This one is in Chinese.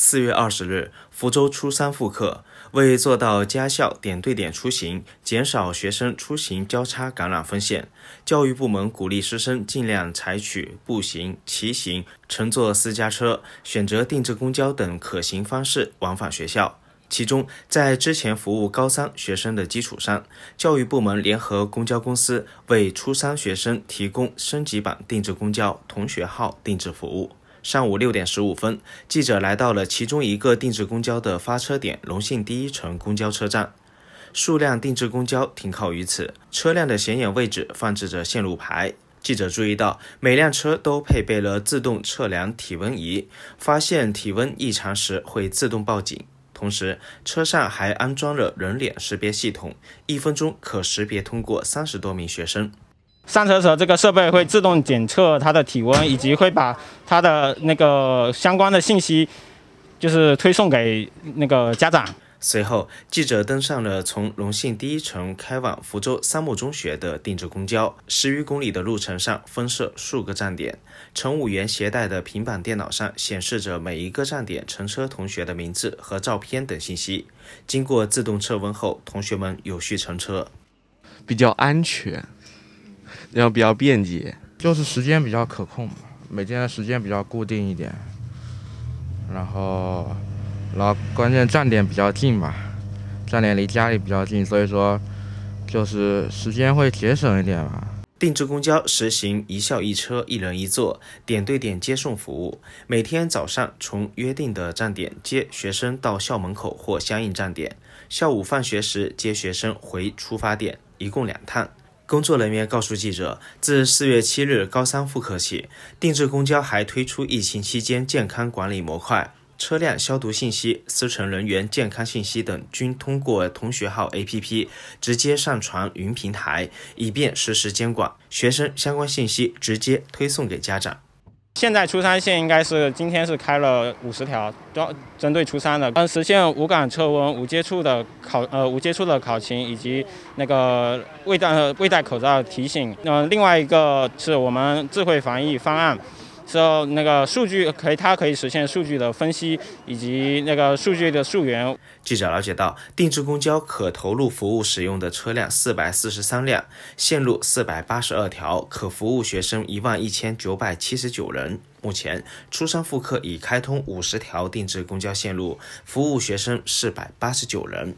四月二十日，福州初三复课。为做到家校点对点出行，减少学生出行交叉感染风险，教育部门鼓励师生尽量采取步行、骑行、乘坐私家车、选择定制公交等可行方式往返学校。其中，在之前服务高三学生的基础上，教育部门联合公交公司为初三学生提供升级版定制公交“同学号”定制服务。上午六点十五分，记者来到了其中一个定制公交的发车点——龙信第一城公交车站。数辆定制公交停靠于此，车辆的显眼位置放置着线路牌。记者注意到，每辆车都配备了自动测量体温仪，发现体温异常时会自动报警。同时，车上还安装了人脸识别系统，一分钟可识别通过三十多名学生。上车时候，这个设备会自动检测他的体温，以及会把他的那个相关的信息，就是推送给那个家长。随后，记者登上了从龙信第一城开往福州三木中学的定制公交。十余公里的路程上，分设数个站点，乘务员携带的平板电脑上显示着每一个站点乘车同学的名字和照片等信息。经过自动测温后，同学们有序乘车，比较安全。要比较便捷，就是时间比较可控每天的时间比较固定一点。然后，然后关键站点比较近嘛，站点离家里比较近，所以说就是时间会节省一点嘛。定制公交实行一校一车、一人一座点对点接送服务，每天早上从约定的站点接学生到校门口或相应站点，下午放学时接学生回出发点，一共两趟。工作人员告诉记者，自四月七日高三复课起，定制公交还推出疫情期间健康管理模块，车辆消毒信息、司乘人员健康信息等均通过同学号 APP 直接上传云平台，以便实时监管。学生相关信息直接推送给家长。现在初三线应该是今天是开了五十条，要针对初三的，嗯，实现无感测温、无接触的考呃无接触的考勤以及那个未戴未戴口罩提醒。嗯，另外一个是我们智慧防疫方案。之后，那个数据可以，它可以实现数据的分析以及那个数据的溯源。记者了解到，定制公交可投入服务使用的车辆四百四十三辆，线路四百八十二条，可服务学生一万一千九百七十九人。目前，初三复课已开通五十条定制公交线路，服务学生四百八十九人。